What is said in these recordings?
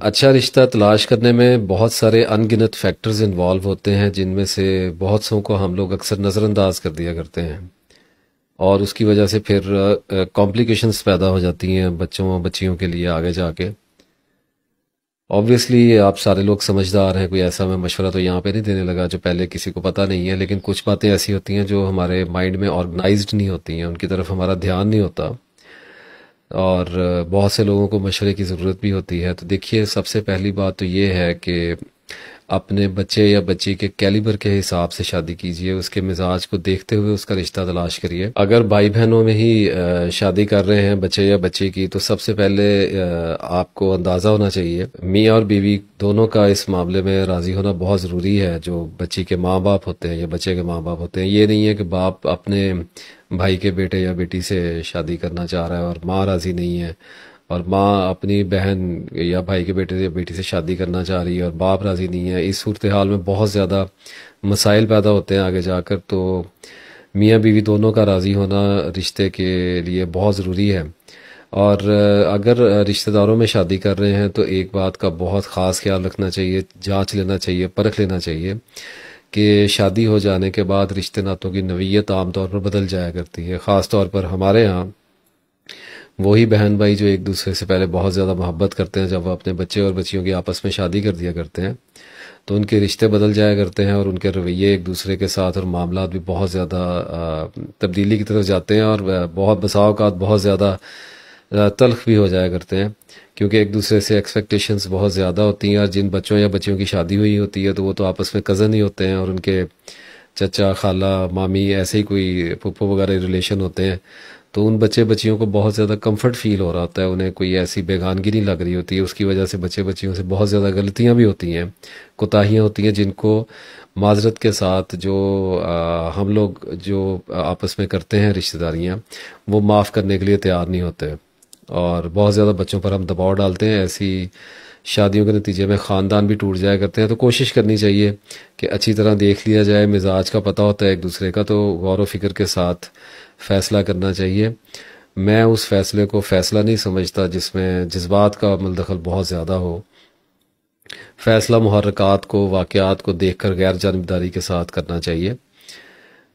अच्छा रिश्ता तलाश करने में बहुत सारे अनगिनत फैक्टर्स इन्वॉल्व होते हैं जिनमें से बहुत सों को हम लोग अक्सर नज़रअंदाज कर दिया करते हैं और उसकी वजह से फिर कॉम्प्लिकेशंस पैदा हो जाती हैं बच्चों और बच्चियों के लिए आगे जाके ऑब्वियसली आप सारे लोग समझदार हैं कोई ऐसा मैं मशवरा तो यहाँ पे नहीं देने लगा जो पहले किसी को पता नहीं है लेकिन कुछ बातें ऐसी होती हैं जो हमारे माइंड में ऑर्गेनाइज्ड नहीं होती हैं उनकी तरफ हमारा ध्यान नहीं होता और बहुत से लोगों को मशवरे की ज़रूरत भी होती है तो देखिए सबसे पहली बात तो ये है कि अपने बच्चे या बच्ची के कैलिबर के हिसाब से शादी कीजिए उसके मिजाज को देखते हुए उसका रिश्ता तलाश करिए अगर भाई बहनों में ही शादी कर रहे हैं बच्चे या बच्ची की तो सबसे पहले आपको अंदाज़ा होना चाहिए मी और बीवी दोनों का इस मामले में राज़ी होना बहुत ज़रूरी है जो बच्ची के माँ बाप होते हैं या बच्चे के माँ बाप होते हैं ये नहीं है कि बाप अपने भाई के बेटे या बेटी से शादी करना चाह रहा है और माँ राज़ी नहीं है और माँ अपनी बहन या भाई के बेटे या बेटी से शादी करना चाह रही है और बाप राज़ी नहीं है इस सूरत हाल में बहुत ज़्यादा मसाइल पैदा होते हैं आगे जाकर तो मियाँ बीवी दोनों का राज़ी होना रिश्ते के लिए बहुत ज़रूरी है और अगर रिश्तेदारों में शादी कर रहे हैं तो एक बात का बहुत ख़ास ख्याल रखना चाहिए जांच लेना चाहिए परख लेना चाहिए कि शादी हो जाने के बाद रिश्ते नातों की नवीयत आमतौर पर बदल जाया करती है ख़ास तौर पर हमारे यहाँ वही बहन भाई जो एक दूसरे से पहले बहुत ज़्यादा मोहब्बत करते हैं जब वो अपने बच्चे और बच्चियों की आपस में शादी कर दिया करते हैं तो उनके रिश्ते बदल जाया करते हैं और उनके रवैये एक दूसरे के साथ और मामला भी बहुत ज़्यादा तब्दीली की तरफ जाते हैं और बहुत बसाओकत बहुत ज़्यादा तलख भी हो जाया करते हैं क्योंकि एक दूसरे से एक्सपेक्टेशंस बहुत ज़्यादा होती हैं और जिन बच्चों या बच्चियों की शादी हुई होती है तो वो तो आपस में कज़न ही होते हैं और उनके चचा खाला मामी ऐसे ही कोई पप्पो वगैरह रिलेशन होते हैं तो उन बच्चे बच्चियों को बहुत ज़्यादा कंफर्ट फील हो रहा होता है उन्हें कोई ऐसी बेगानगी नहीं लग रही होती है उसकी वजह से बच्चे बच्चियों से बहुत ज़्यादा गलतियाँ भी होती हैं कोताहियाँ होती हैं जिनको माजरत के साथ जो आ, हम लोग जो आपस में करते हैं रिश्तेदारियाँ वो माफ़ करने के लिए तैयार नहीं होते और बहुत ज़्यादा बच्चों पर हम दबाव डालते हैं ऐसी शादियों के नतीजे में ख़ानदान भी टूट जाया करते हैं तो कोशिश करनी चाहिए कि अच्छी तरह देख लिया जाए मिजाज का पता होता है एक दूसरे का तो गौर व फिक्र के साथ फ़ैसला करना चाहिए मैं उस फ़ैसले को फ़ैसला नहीं समझता जिसमें जज्बात का अमल दखल बहुत ज़्यादा हो फ़ैसला महरक़ात को वाक़ात को देख कर गैर जानबदारी के साथ करना चाहिए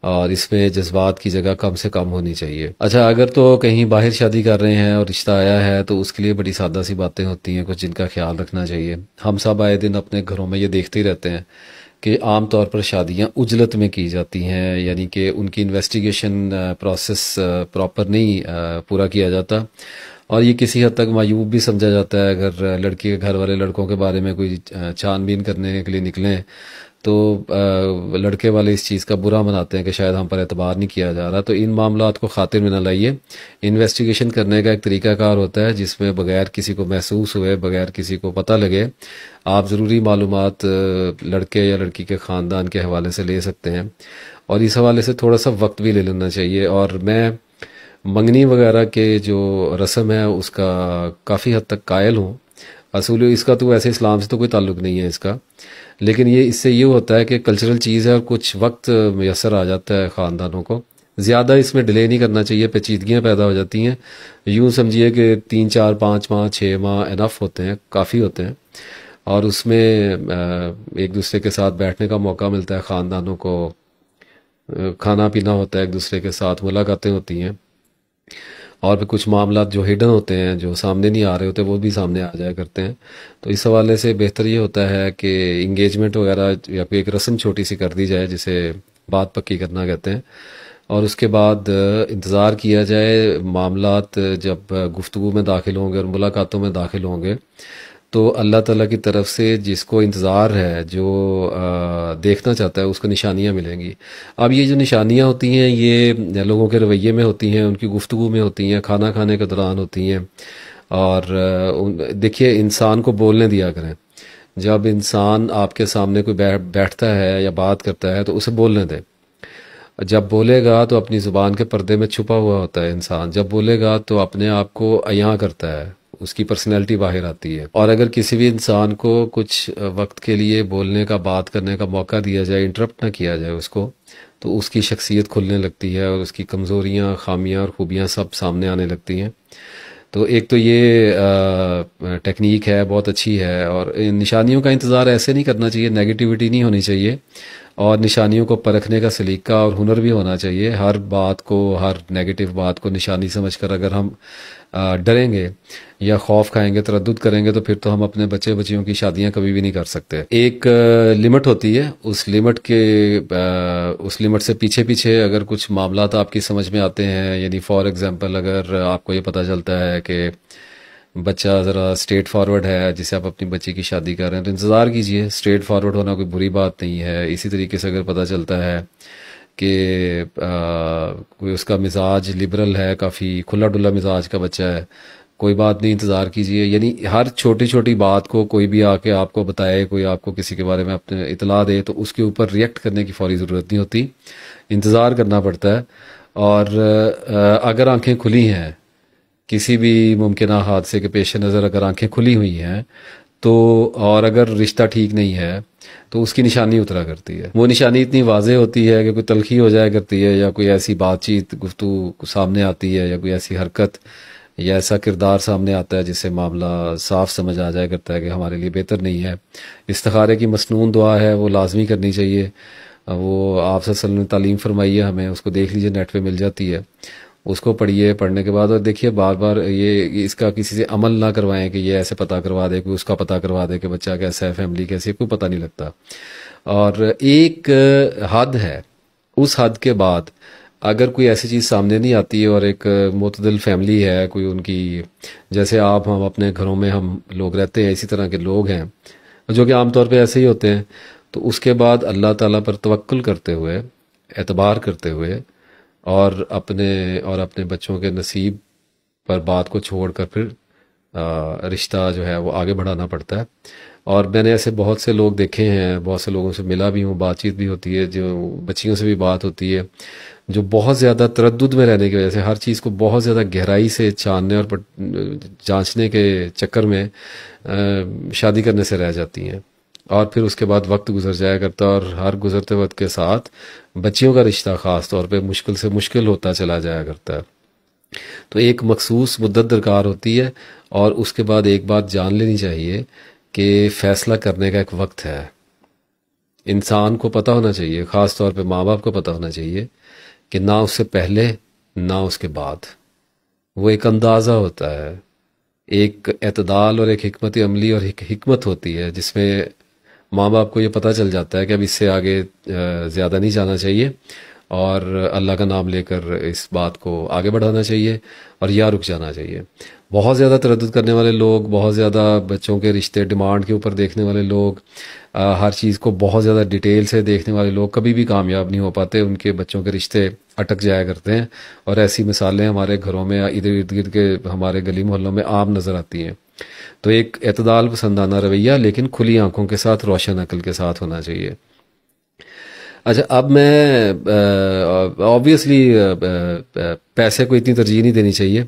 और इसमें जज्बात की जगह कम से कम होनी चाहिए अच्छा अगर तो कहीं बाहर शादी कर रहे हैं और रिश्ता आया है तो उसके लिए बड़ी सादा सी बातें होती हैं कुछ जिनका ख्याल रखना चाहिए हम सब आए दिन अपने घरों में ये देखते ही रहते हैं कि आम तौर पर शादियां उजलत में की जाती हैं यानी कि उनकी इन्वेस्टिगेशन प्रोसेस प्रॉपर नहीं पूरा किया जाता और ये किसी हद तक मायूब भी समझा जाता है अगर लड़की के घर वाले लड़कों के बारे में कोई छानबीन करने के लिए निकलें तो लड़के वाले इस चीज़ का बुरा मनाते हैं कि शायद हम पर एतबार नहीं किया जा रहा तो इन मामला को खातिर में न लाइए इन्वेस्टिगेशन करने का एक तरीक़ाकार होता है जिसमें बगैर किसी को महसूस हुए बगैर किसी को पता लगे आप ज़रूरी मालूम लड़के या लड़की के ख़ानदान के हवाले से ले सकते हैं और इस हवाले से थोड़ा सा वक्त भी ले लेना चाहिए और मैं मंगनी वगैरह के जो रस्म है उसका काफ़ी हद तक कायल हूँ असूल इसका तो वैसे इस्लाम से तो कोई ताल्लुक नहीं है इसका लेकिन ये इससे ये होता है कि कल्चरल चीज़ है और कुछ वक्त मैसर आ जाता है ख़ानदानों को ज़्यादा इसमें डिले नहीं करना चाहिए पेचीदगियाँ पैदा हो जाती हैं यूँ समझिए कि तीन चार पाँच माह छः माह इनफ होते हैं काफ़ी होते हैं और उसमें एक दूसरे के साथ बैठने का मौका मिलता है ख़ानदानों को खाना पीना होता है एक दूसरे के साथ मुलाकातें होती हैं और भी कुछ मामला जो हिडन होते हैं जो सामने नहीं आ रहे होते वो भी सामने आ जाया करते हैं तो इस हवाले से बेहतर ये होता है कि इंगेजमेंट वगैरह या फिर एक रस्म छोटी सी कर दी जाए जिसे बात पक्की करना कहते हैं और उसके बाद इंतज़ार किया जाए मामला जब गुफ्तु में दाखिल होंगे और मुलाकातों में दाखिल होंगे तो अल्लाह ताला की तरफ से जिसको इंतज़ार है जो आ, देखना चाहता है उसको निशानियाँ मिलेंगी अब ये जो निशानियाँ होती हैं ये लोगों के रवैये में होती हैं उनकी गुफ्तु में होती हैं खाना खाने के दौरान होती हैं और देखिए इंसान को बोलने दिया करें जब इंसान आपके सामने कोई बैठ बैठता है या बात करता है तो उसे बोलने दें जब बोलेगा तो अपनी ज़ुबान के पर्दे में छुपा हुआ होता है इंसान जब बोलेगा तो अपने आप को अयाँ करता है उसकी पर्सनैलिटी बाहर आती है और अगर किसी भी इंसान को कुछ वक्त के लिए बोलने का बात करने का मौका दिया जाए इंटरप्ट ना किया जाए उसको तो उसकी शख्सियत खुलने लगती है और उसकी कमज़ोरियाँ खामियाँ और खूबियाँ सब सामने आने लगती हैं तो एक तो ये टेक्निक है बहुत अच्छी है और निशानियों का इंतज़ार ऐसे नहीं करना चाहिए नेगेटिविटी नहीं होनी चाहिए और निशानियों को परखने का सलीका और हुनर भी होना चाहिए हर बात को हर नेगेटिव बात को निशानी समझकर अगर हम डरेंगे या खौफ खाएंगे तरद करेंगे तो फिर तो हम अपने बच्चे बच्चियों की शादियां कभी भी नहीं कर सकते एक लिमिट होती है उस लिमिट के उस लिमिट से पीछे पीछे अगर कुछ मामला आपकी समझ में आते हैं यानी फॉर एग्ज़ाम्पल अगर आपको ये पता चलता है कि बच्चा ज़रा स्ट्रेट फॉरवर्ड है जिसे आप अपनी बच्चे की शादी कर रहे हैं तो इंतज़ार कीजिए स्ट्रेट फॉरवर्ड होना कोई बुरी बात नहीं है इसी तरीके से अगर पता चलता है कि कोई उसका मिजाज लिबरल है काफ़ी खुला डुला मिजाज का बच्चा है कोई बात नहीं इंतज़ार कीजिए यानी हर छोटी छोटी बात को कोई भी आके आपको बताए कोई आपको किसी के बारे में अपने इतला दे तो उसके ऊपर रिएक्ट करने की फौरी ज़रूरत नहीं होती इंतज़ार करना पड़ता है और अगर आंखें खुली हैं किसी भी मुमकिन हादसे के पेश नज़र अगर आंखें खुली हुई हैं तो और अगर रिश्ता ठीक नहीं है तो उसकी निशानी उतरा करती है वो निशानी इतनी वाजे होती है कि कोई तलखी हो जाया करती है या कोई ऐसी बातचीत गुफ्तु सामने आती है या कोई ऐसी हरकत या ऐसा किरदार सामने आता है जिससे मामला साफ समझ आ जाया करता है कि हमारे लिए बेहतर नहीं है इस्तारे की मसनून दुआ है वो लाजमी करनी चाहिए वो आपसे ने तालीम फरमाइए हमें उसको देख लीजिए नेट पर मिल जाती है उसको पढ़िए पढ़ने के बाद और देखिए बार बार ये इसका किसी से अमल ना करवाएं कि ये ऐसे पता करवा दे कि उसका पता करवा दे कि बच्चा कैसा है फैमिली कैसी है कोई पता नहीं लगता और एक हद है उस हद के बाद अगर कोई ऐसी चीज़ सामने नहीं आती और एक मतदल फैमिली है कोई उनकी जैसे आप हम अपने घरों में हम लोग रहते हैं इसी तरह के लोग हैं जो कि आमतौर पर ऐसे ही होते हैं तो उसके बाद अल्लाह ताला पर तवक्ल करते हुए एतबार करते हुए और अपने और अपने बच्चों के नसीब पर बात को छोड़ कर फिर रिश्ता जो है वो आगे बढ़ाना पड़ता है और मैंने ऐसे बहुत से लोग देखे हैं बहुत से लोगों से मिला भी हूँ बातचीत भी होती है जो बच्चियों से भी बात होती है जो बहुत ज़्यादा तरद में रहने की वजह से हर चीज़ को बहुत ज़्यादा गहराई से जानने और जांचने के चक्कर में शादी करने से रह जाती हैं और फिर उसके बाद वक्त गुजर जाया करता और हर गुजरते वक्त के साथ बच्चियों का रिश्ता ख़ास तौर पे मुश्किल से मुश्किल होता चला जाया करता है तो एक मखसूस मुद्दत दरकार होती है और उसके बाद एक बात जान लेनी चाहिए कि फ़ैसला करने का एक वक्त है इंसान को पता होना चाहिए ख़ास तौर पर माँ बाप को पता होना चाहिए कि ना उससे पहले ना उसके बाद वो एक अंदाज़ा होता है एक अतदाल और एक हमत अमली और एक हमत होती है जिसमें माँ बाप को ये पता चल जाता है कि अब इससे आगे ज़्यादा नहीं जाना चाहिए और अल्लाह का नाम लेकर इस बात को आगे बढ़ाना चाहिए और या रुक जाना चाहिए बहुत ज़्यादा तरद करने वाले लोग बहुत ज़्यादा बच्चों के रिश्ते डिमांड के ऊपर देखने वाले लोग आ, हर चीज़ को बहुत ज़्यादा डिटेल से देखने वाले लोग कभी भी कामयाब नहीं हो पाते उनके बच्चों के रिश्ते अटक जाया करते हैं और ऐसी मिसालें हमारे घरों में इधर इर्द गिर्द के हमारे गली मोहल्लों में आम नज़र आती हैं तो एक अतदाल पसंदाना रवैया लेकिन खुली आंखों के साथ रोशन अकल के साथ होना चाहिए अच्छा अब मैं ऑब्वियसली पैसे को इतनी तरजीह नहीं देनी चाहिए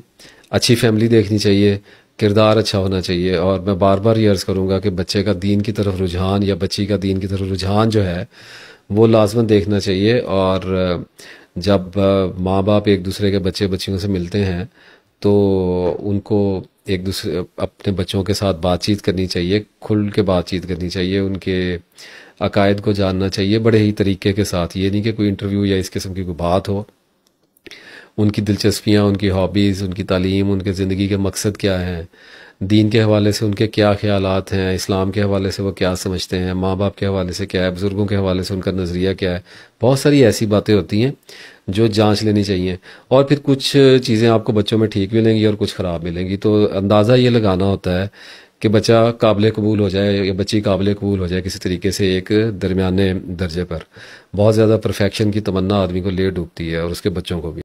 अच्छी फैमिली देखनी चाहिए किरदार अच्छा होना चाहिए और मैं बार बार ये अर्ज़ करूँगा कि बच्चे का दीन की तरफ रुझान या बच्ची का दीन की तरफ रुझान जो है वो लाजमन देखना चाहिए और जब माँ बाप एक दूसरे के बच्चे बच्चियों से मिलते हैं तो उनको एक दूसरे अपने बच्चों के साथ बातचीत करनी चाहिए खुल के बातचीत करनी चाहिए उनके अकायद को जानना चाहिए बड़े ही तरीके के साथ ये नहीं कि कोई इंटरव्यू या इस किस्म की कोई बात हो उनकी दिलचस्पियाँ उनकी हॉबीज़ उनकी तालीम उनके ज़िंदगी के मकसद क्या हैं दीन के हवाले से उनके क्या ख्याल हैं इस्लाम के हवाले से वो क्या समझते हैं माँ बाप के हवाले से क्या है बुज़ुर्गों के हवाले से उनका नज़रिया क्या है बहुत सारी ऐसी बातें होती हैं जो जांच लेनी चाहिए और फिर कुछ चीज़ें आपको बच्चों में ठीक मिलेंगी और कुछ ख़राब मिलेंगी तो अंदाज़ा ये लगाना होता है कि बच्चा काबिल कबूल हो जाए या बच्ची काबिल कबूल हो जाए किसी तरीके से एक दरमिया दर्जे पर बहुत ज़्यादा परफेक्शन की तमन्ना आदमी को ले डूबती है और उसके बच्चों को भी